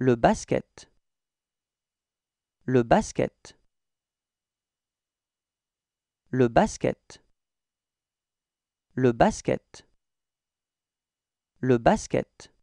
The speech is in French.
le basket le basket le basket le basket le basket